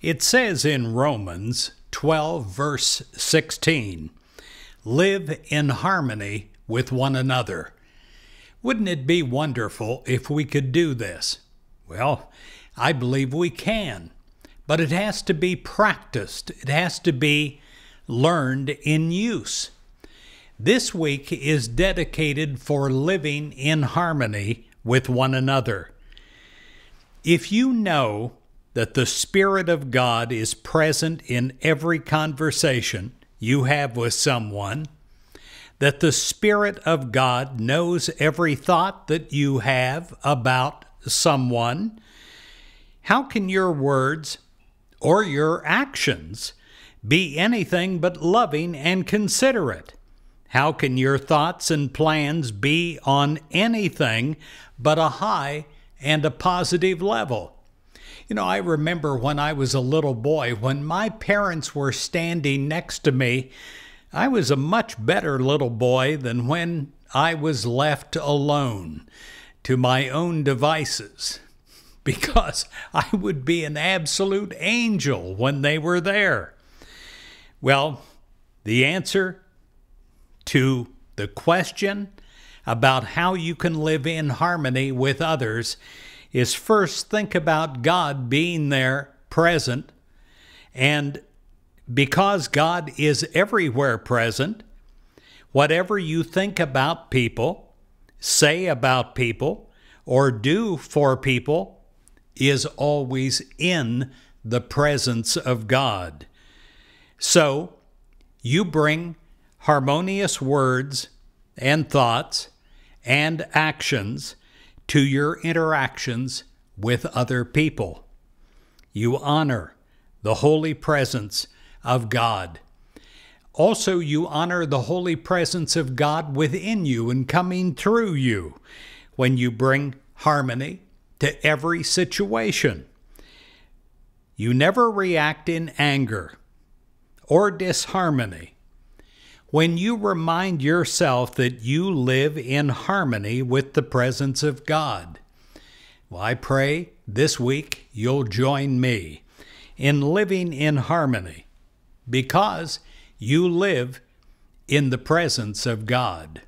It says in Romans 12, verse 16, live in harmony with one another. Wouldn't it be wonderful if we could do this? Well, I believe we can, but it has to be practiced, it has to be learned in use. This week is dedicated for living in harmony with one another. If you know that the Spirit of God is present in every conversation you have with someone, that the Spirit of God knows every thought that you have about someone, how can your words or your actions be anything but loving and considerate? How can your thoughts and plans be on anything but a high and a positive level? You know, I remember when I was a little boy, when my parents were standing next to me, I was a much better little boy than when I was left alone to my own devices because I would be an absolute angel when they were there. Well, the answer to the question about how you can live in harmony with others is first think about God being there present. And because God is everywhere present, whatever you think about people, say about people, or do for people is always in the presence of God. So you bring harmonious words and thoughts and actions to your interactions with other people. You honor the holy presence of God. Also, you honor the holy presence of God within you and coming through you when you bring harmony to every situation. You never react in anger or disharmony when you remind yourself that you live in harmony with the presence of God. Well, I pray this week you'll join me in living in harmony because you live in the presence of God.